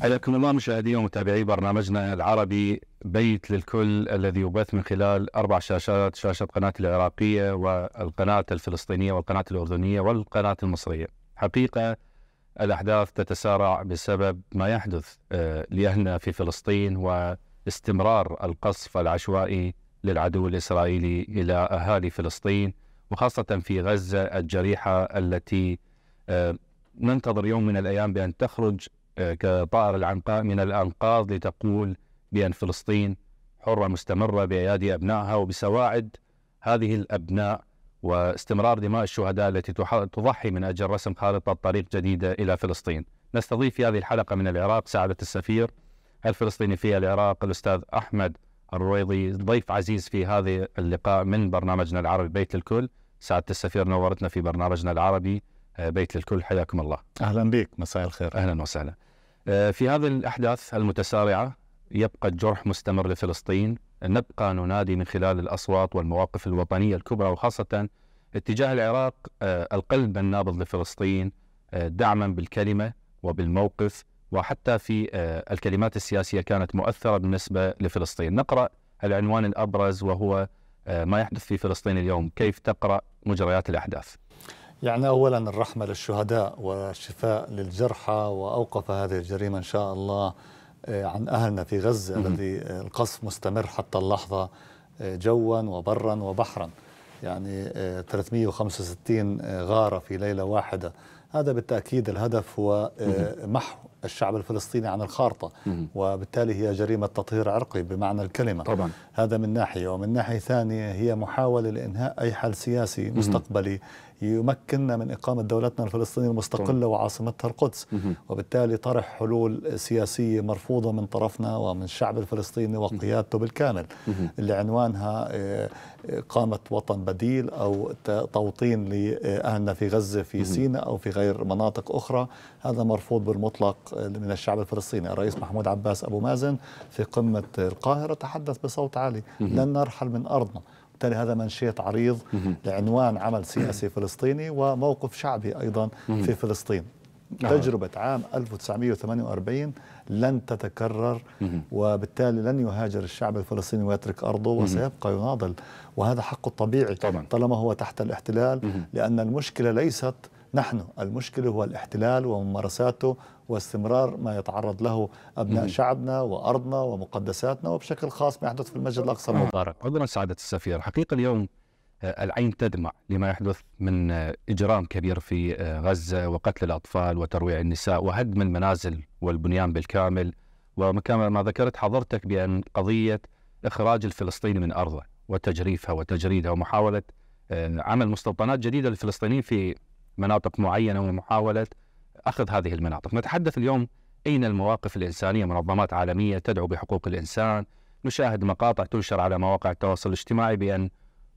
حياكم الله مشاهدي ومتابعي برنامجنا العربي بيت للكل الذي يبث من خلال اربع شاشات شاشه قناه العراقيه والقناه الفلسطينيه والقناه الاردنيه والقناه المصريه. حقيقه الاحداث تتسارع بسبب ما يحدث آه، لاهلنا في فلسطين واستمرار القصف العشوائي للعدو الاسرائيلي الى اهالي فلسطين وخاصه في غزه الجريحه التي آه، ننتظر يوم من الايام بان تخرج آه، كطائر العنقاء من الأنقاض لتقول بأن فلسطين حرة مستمرة بأيادي أبنائها وبسواعد هذه الأبناء واستمرار دماء الشهداء التي تضحي من أجل رسم خارطة طريق جديدة إلى فلسطين نستضيف في هذه الحلقة من العراق سعادة السفير الفلسطيني في العراق الأستاذ أحمد الرويضي ضيف عزيز في هذا اللقاء من برنامجنا العربي بيت الكل سعادة السفير نورتنا في برنامجنا العربي آه، بيت للكل حياكم الله أهلا بك مساء الخير أهلا وسهلا آه، في هذه الأحداث المتسارعة يبقى الجرح مستمر لفلسطين نبقى ننادي من خلال الأصوات والمواقف الوطنية الكبرى وخاصة اتجاه العراق آه، القلب النابض لفلسطين دعما بالكلمة وبالموقف وحتى في الكلمات السياسية كانت مؤثرة بالنسبة لفلسطين نقرأ العنوان الأبرز وهو ما يحدث في فلسطين اليوم كيف تقرأ مجريات الأحداث يعني أولا الرحمة للشهداء والشفاء للجرحى وأوقف هذه الجريمة إن شاء الله آه، عن أهلنا في غزة الذي القصف مستمر حتى اللحظة آه، جوا وبرا وبحرا يعني 365 آه، غارة في ليلة واحدة هذا بالتأكيد الهدف هو محو الشعب الفلسطيني عن الخارطة وبالتالي هي جريمة تطهير عرقي بمعنى الكلمة طبعا. هذا من ناحية ومن ناحية ثانية هي محاولة لإنهاء أي حل سياسي مستقبلي يمكننا من إقامة دولتنا الفلسطينية المستقلة وعاصمتها القدس وبالتالي طرح حلول سياسية مرفوضة من طرفنا ومن الشعب الفلسطيني وقيادته بالكامل اللي عنوانها آه، إقامة وطن بديل أو توطين لأهلنا في غزة في سيناء أو في غير مناطق أخرى هذا مرفوض بالمطلق آه، من الشعب الفلسطيني الرئيس محمود عباس أبو مازن في قمة القاهرة تحدث بصوت عالي لن نرحل من أرضنا وبالتالي هذا منشيت عريض لعنوان عمل سياسي فلسطيني وموقف شعبي أيضا في فلسطين نعم. تجربة عام 1948 لن تتكرر وبالتالي لن يهاجر الشعب الفلسطيني ويترك أرضه وسيبقى يناضل وهذا حقه الطبيعي طبعا. طالما هو تحت الاحتلال لأن المشكلة ليست نحن المشكلة هو الاحتلال وممارساته واستمرار ما يتعرض له أبناء مم. شعبنا وأرضنا ومقدساتنا وبشكل خاص ما يحدث في المسجد الأقصى المبارك عذرا سعادة السفير حقيقة اليوم آه، العين تدمع لما يحدث من آه، إجرام كبير في آه، غزة وقتل الأطفال وترويع النساء وهدم المنازل والبنيان بالكامل وكما ما ذكرت حضرتك بأن قضية إخراج الفلسطيني من أرضه وتجريفها وتجريدها ومحاولة عمل مستوطنات جديدة للفلسطينيين في مناطق معينه ومحاوله اخذ هذه المناطق. نتحدث اليوم اين المواقف الانسانيه منظمات عالميه تدعو بحقوق الانسان، نشاهد مقاطع تنشر على مواقع التواصل الاجتماعي بان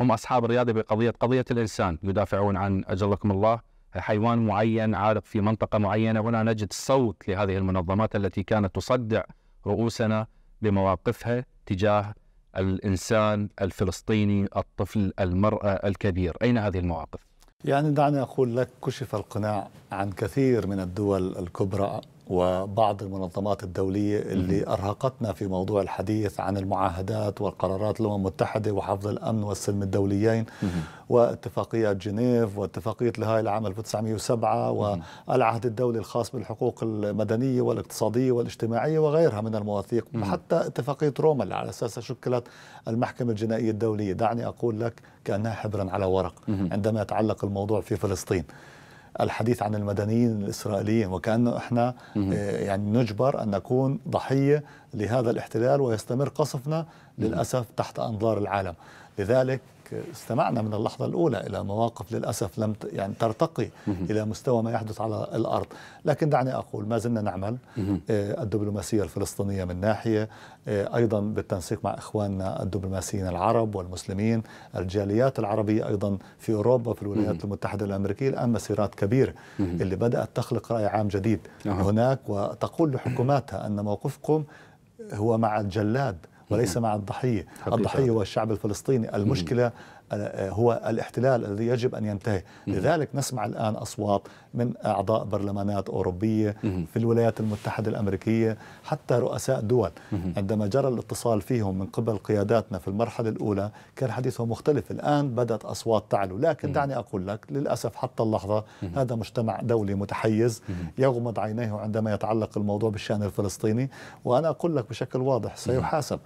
هم اصحاب الرياضة بقضيه قضيه الانسان، يدافعون عن اجلكم الله حيوان معين عالق في منطقه معينه ولا نجد صوت لهذه المنظمات التي كانت تصدع رؤوسنا بمواقفها تجاه الانسان الفلسطيني الطفل المراه الكبير، اين هذه المواقف؟ يعني دعني أقول لك كشف القناع عن كثير من الدول الكبرى وبعض المنظمات الدولية اللي أرهقتنا في موضوع الحديث عن المعاهدات والقرارات الأمم المتحدة وحفظ الأمن والسلم الدوليين واتفاقية جنيف واتفاقية لهاي العام 1907 والعهد الدولي الخاص بالحقوق المدنية والاقتصادية والاجتماعية وغيرها من المواثيق حتى اتفاقية روما اللي على أساسها شكلت المحكمة الجنائية الدولية دعني أقول لك كأنها حبرا على ورق عندما يتعلق الموضوع في فلسطين الحديث عن المدنيين الإسرائيليين وكأنه إحنا آه، يعني نجبر أن نكون ضحية لهذا الاحتلال ويستمر قصفنا للأسف تحت أنظار العالم لذلك استمعنا من اللحظة الأولى إلى مواقف للأسف لم يعني ترتقي إلى مستوى ما يحدث على الأرض لكن دعني أقول ما زلنا نعمل آه، الدبلوماسية الفلسطينية من ناحية آه، أيضا بالتنسيق مع إخواننا الدبلوماسيين العرب والمسلمين الجاليات العربية أيضا في أوروبا في الولايات المتحدة الأمريكية الآن مسيرات كبيرة اللي بدأت تخلق رأي عام جديد هناك وتقول لحكوماتها أن موقفكم هو مع الجلاد وليس مع الضحية الضحية هو الشعب الفلسطيني المشكلة آه، هو الاحتلال الذي يجب أن ينتهي لذلك نسمع الآن أصوات من أعضاء برلمانات أوروبية في الولايات المتحدة الأمريكية حتى رؤساء دول عندما جرى الاتصال فيهم من قبل قياداتنا في المرحلة الأولى كان حديثهم مختلف الآن بدأت أصوات تعلو لكن دعني أقول لك للأسف حتى اللحظة هذا مجتمع دولي متحيز يغمض عينيه عندما يتعلق الموضوع بالشأن الفلسطيني وأنا أقول لك بشكل واضح سيحاسب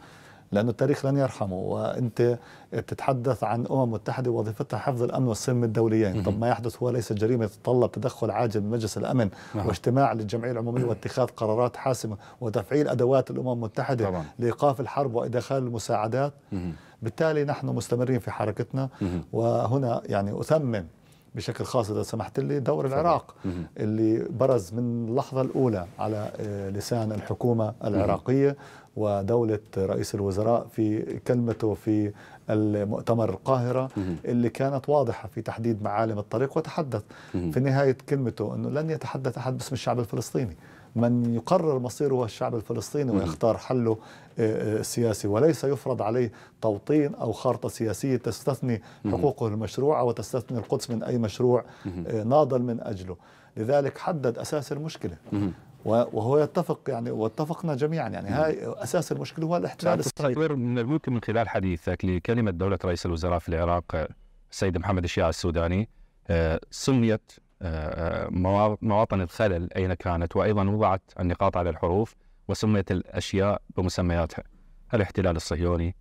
لأن التاريخ لن يرحمه وأنت تتحدث عن أمم متحدة وظيفتها حفظ الأمن والسلم الدوليين طب ما يحدث هو ليس جريمة تتطلب تدخل عاجل من مجلس الأمن نعم. واجتماع للجمعية العمومية واتخاذ قرارات حاسمة وتفعيل أدوات الأمم المتحدة طبعا. لإيقاف الحرب وإدخال المساعدات بالتالي نحن مستمرين في حركتنا وهنا يعني أثمن بشكل خاص اذا سمحت لي دور العراق اللي برز من اللحظه الاولى على آه، لسان الحكومه العراقيه ودولة رئيس الوزراء في كلمته في المؤتمر القاهرة اللي كانت واضحة في تحديد معالم الطريق وتحدث في نهاية كلمته أنه لن يتحدث أحد باسم الشعب الفلسطيني من يقرر مصيره هو الشعب الفلسطيني ويختار حله آه، آه، السياسي وليس يفرض عليه توطين أو خارطة سياسية تستثني حقوقه المشروعة وتستثني القدس من أي مشروع آه، ناضل من أجله لذلك حدد أساس المشكلة وهو يتفق يعني واتفقنا جميعا يعني هاي اساس المشكله هو الاحتلال الصهيوني من الممكن من خلال حديثك لكلمه دوله رئيس الوزراء في العراق السيد محمد الشيعة السوداني سميت مواطن الخلل أين كانت وأيضا وضعت النقاط على الحروف وسميت الأشياء بمسمياتها الاحتلال الصهيوني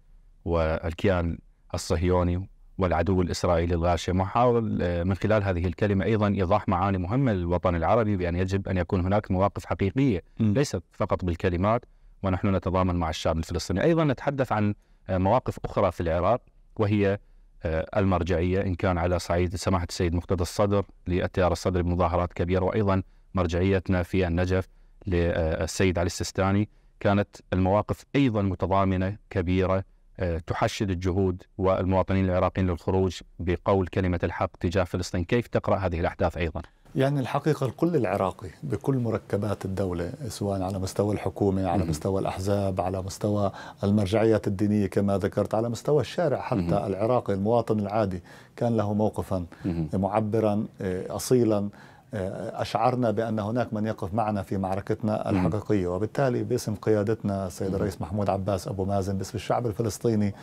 والكيان الصهيوني والعدو الإسرائيلي الغاشم وحاول من خلال هذه الكلمة أيضا إيضاح معاني مهمة للوطن العربي بأن يجب أن يكون هناك مواقف حقيقية ليست فقط بالكلمات ونحن نتضامن مع الشعب الفلسطيني أيضا نتحدث عن مواقف أخرى في العراق وهي آه، المرجعية إن كان على صعيد سماحة السيد مقتدى الصدر للتيار الصدري بمظاهرات كبيرة وأيضا مرجعيتنا في النجف للسيد علي السيستاني كانت المواقف أيضا متضامنة كبيرة آه، تحشد الجهود والمواطنين العراقيين للخروج بقول كلمة الحق تجاه فلسطين كيف تقرأ هذه الأحداث أيضا؟ يعني الحقيقة الكل العراقي بكل مركبات الدولة سواء على مستوى الحكومة على مستوى الأحزاب على مستوى المرجعيات الدينية كما ذكرت على مستوى الشارع حتى العراقي المواطن العادي كان له موقفا معبرا آه، أصيلا آه، أشعرنا بأن هناك من يقف معنا في معركتنا الحقيقية وبالتالي باسم قيادتنا السيد الرئيس محمود عباس أبو مازن باسم الشعب الفلسطيني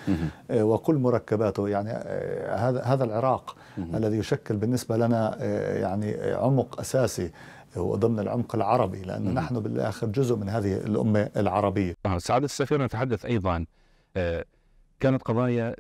آه، وكل مركباته يعني آه، هذا هذا العراق الذي يشكل بالنسبة لنا يعني عمق أساسي وضمن العمق العربي لأن نحن بالآخر جزء من هذه الأمة العربية سعادة السفير نتحدث أيضا كانت قضايا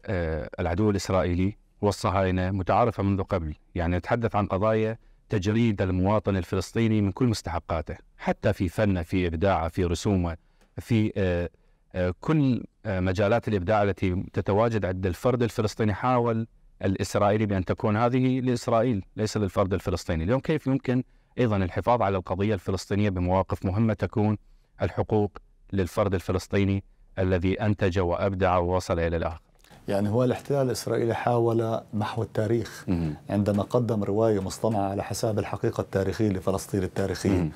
العدو الإسرائيلي والصهاينة متعارفة منذ قبل يعني نتحدث عن قضايا تجريد المواطن الفلسطيني من كل مستحقاته حتى في فنه في إبداعه في رسومه في آه، آه، كل آه، مجالات الإبداع التي تتواجد عند الفرد الفلسطيني حاول الإسرائيلي بأن تكون هذه لإسرائيل ليس للفرد الفلسطيني اليوم كيف يمكن أيضا الحفاظ على القضية الفلسطينية بمواقف مهمة تكون الحقوق للفرد الفلسطيني الذي أنتج وأبدع ووصل إلى الآخر يعني هو الاحتلال الإسرائيلي حاول محو التاريخ عندما قدم رواية مصطنعة على حساب الحقيقة التاريخية لفلسطين التاريخية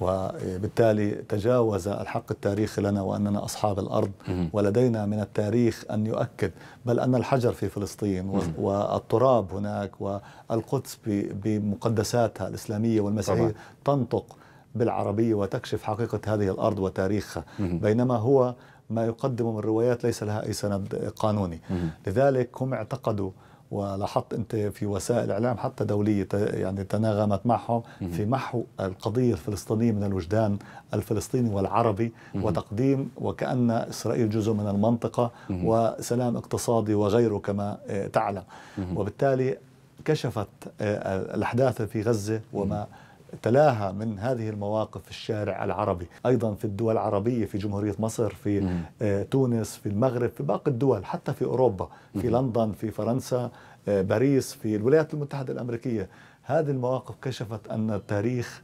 وبالتالي تجاوز الحق التاريخي لنا وأننا أصحاب الأرض ولدينا من التاريخ أن يؤكد بل أن الحجر في فلسطين والتراب هناك والقدس بمقدساتها الإسلامية والمسيحية تنطق بالعربية وتكشف حقيقة هذه الأرض وتاريخها بينما هو ما يقدمه من روايات ليس لها أي سند قانوني لذلك هم اعتقدوا ولاحظت انت في وسائل اعلام حتى دوليه يعني تناغمت معهم في محو القضيه الفلسطينيه من الوجدان الفلسطيني والعربي وتقديم وكان اسرائيل جزء من المنطقه وسلام اقتصادي وغيره كما آه، تعلم وبالتالي كشفت آه، الاحداث في غزه وما تلاها من هذه المواقف في الشارع العربي أيضا في الدول العربية في جمهورية مصر في آه، تونس في المغرب في باقي الدول حتى في أوروبا في لندن في فرنسا آه، باريس في الولايات المتحدة الأمريكية هذه المواقف كشفت أن التاريخ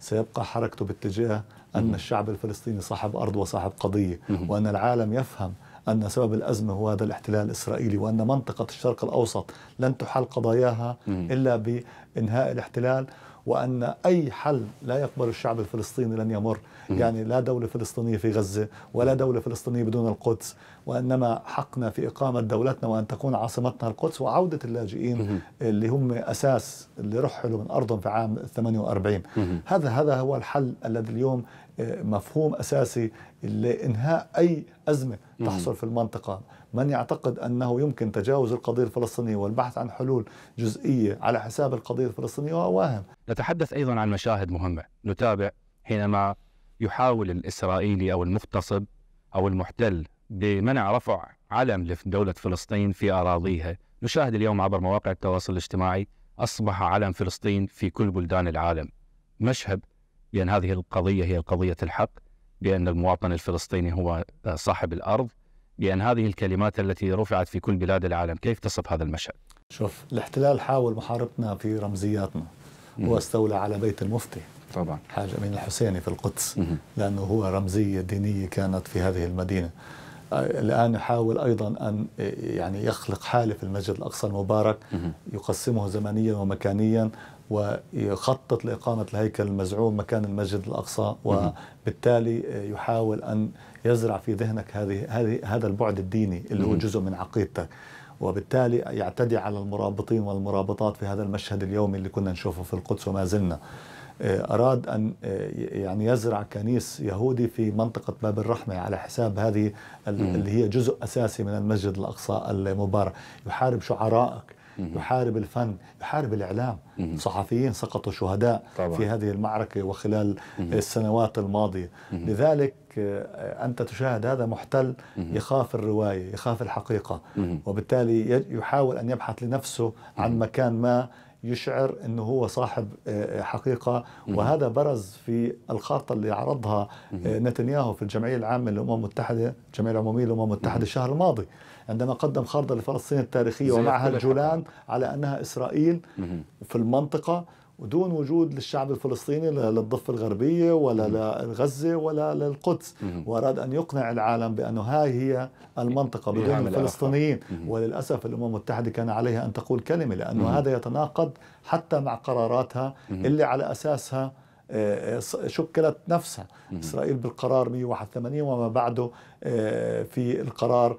سيبقى حركته باتجاه أن الشعب الفلسطيني صاحب أرض وصاحب قضية وأن العالم يفهم أن سبب الأزمة هو هذا الاحتلال الإسرائيلي وأن منطقة الشرق الأوسط لن تحل قضاياها إلا بإنهاء الاحتلال وأن أي حل لا يقبل الشعب الفلسطيني لن يمر يعني لا دولة فلسطينية في غزة ولا دولة فلسطينية بدون القدس وإنما حقنا في إقامة دولتنا وأن تكون عاصمتنا القدس وعودة اللاجئين اللي هم أساس اللي رحلوا من أرضهم في عام 48 هذا هذا هو الحل الذي اليوم مفهوم اساسي لانهاء اي ازمه تحصل في المنطقه من يعتقد انه يمكن تجاوز القضيه الفلسطينيه والبحث عن حلول جزئيه على حساب القضيه الفلسطينيه هو واهم نتحدث ايضا عن مشاهد مهمه نتابع حينما يحاول الاسرائيلي او المغتصب او المحتل بمنع رفع علم لدوله فلسطين في اراضيها نشاهد اليوم عبر مواقع التواصل الاجتماعي اصبح علم فلسطين في كل بلدان العالم مشهد بأن هذه القضية هي قضية الحق بأن المواطن الفلسطيني هو آه، صاحب الأرض بأن هذه الكلمات التي رفعت في كل بلاد العالم كيف تصف هذا المشهد؟ شوف الاحتلال حاول محاربتنا في رمزياتنا واستولى على بيت المفتي طبعا حاج امين الحسيني في القدس مم. لانه هو رمزيه دينيه كانت في هذه المدينه الآن يحاول أيضا أن يعني يخلق حالة في المسجد الأقصى المبارك يقسمه زمنيا ومكانيا ويخطط لإقامة الهيكل المزعوم مكان المسجد الأقصى وبالتالي يحاول أن يزرع في ذهنك هذه هذه هذا البعد الديني اللي هو جزء من عقيدتك وبالتالي يعتدي على المرابطين والمرابطات في هذا المشهد اليومي اللي كنا نشوفه في القدس وما زلنا آه، أراد أن آه، يعني يزرع كنيس يهودي في منطقة باب الرحمة على حساب هذه اللي هي جزء أساسي من المسجد الأقصى المبارك يحارب شعرائك يحارب الفن يحارب الإعلام صحفيين سقطوا شهداء طبعا. في هذه المعركة وخلال السنوات الماضية لذلك آه، أنت تشاهد هذا محتل يخاف الرواية يخاف الحقيقة وبالتالي يحاول أن يبحث لنفسه عن مكان ما يشعر انه هو صاحب آه، آه، حقيقه وهذا برز في الخارطه اللي عرضها آه، نتنياهو في الجمعيه العامه للامم المتحده، الجمعيه العموميه للامم المتحده الشهر الماضي عندما قدم خارطه لفلسطين التاريخيه ومعها الجولان على انها اسرائيل في المنطقه ودون وجود للشعب الفلسطيني لا للضفة الغربية ولا لغزة ولا للقدس وأراد أن يقنع العالم بأن هاي هي المنطقة بدون الفلسطينيين وللأسف الأمم المتحدة كان عليها أن تقول كلمة لأنه هذا يتناقض حتى مع قراراتها اللي على أساسها آه، آه، شكلت نفسها إسرائيل بالقرار 181 وما بعده آه، في القرار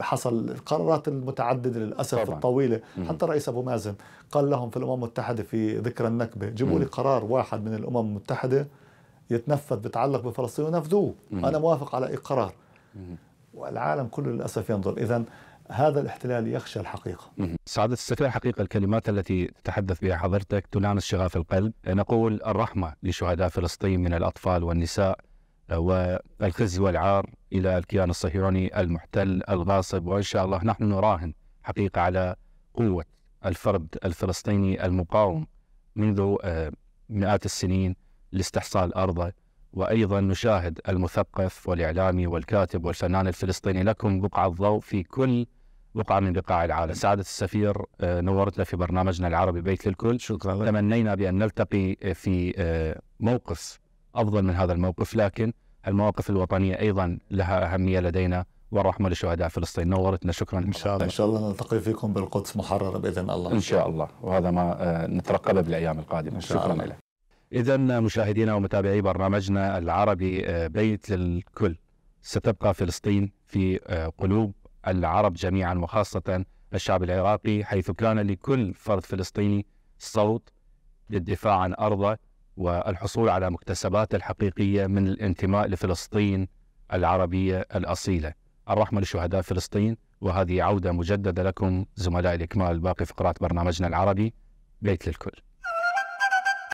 حصل قرارات متعدده للاسف طبعا. الطويله حتى رئيس ابو مازن قال لهم في الامم المتحده في ذكرى النكبه جيبوا لي قرار واحد من الامم المتحده يتنفذ بتعلق بفلسطين ونفذوه انا موافق على اي قرار والعالم كله للاسف ينظر اذا هذا الاحتلال يخشى الحقيقة سعادة السفير حقيقة الكلمات التي تتحدث بها حضرتك تلامس شغاف القلب نقول الرحمة لشهداء فلسطين من الأطفال والنساء والخزي والعار إلى الكيان الصهيوني المحتل الغاصب وإن شاء الله نحن نراهن حقيقة على قوة الفرد الفلسطيني المقاوم منذ آه، مئات السنين لاستحصال أرضه وأيضا نشاهد المثقف والإعلامي والكاتب والفنان الفلسطيني لكم بقعة الضوء في كل بقعة من بقاع العالم سعادة السفير آه، نورتنا في برنامجنا العربي بيت للكل شكرا تمنينا بأن نلتقي في آه، موقف افضل من هذا الموقف لكن المواقف الوطنيه ايضا لها اهميه لدينا ورحمه لشهداء فلسطين نورتنا شكرا ان شاء الله ان شاء الله نلتقي فيكم بالقدس محرره باذن الله ان شاء الله وهذا ما آه، نترقبه بالايام القادمه إن شاء شكرا الله. لك اذا مشاهدينا ومتابعي برنامجنا العربي آه، بيت للكل ستبقى فلسطين في آه، قلوب العرب جميعا وخاصه الشعب العراقي حيث كان لكل فرد فلسطيني صوت للدفاع عن ارضه والحصول على مكتسبات الحقيقية من الانتماء لفلسطين العربية الأصيلة الرحمة لشهداء فلسطين وهذه عودة مجددة لكم زملائي الإكمال باقي فقرات برنامجنا العربي بيت للكل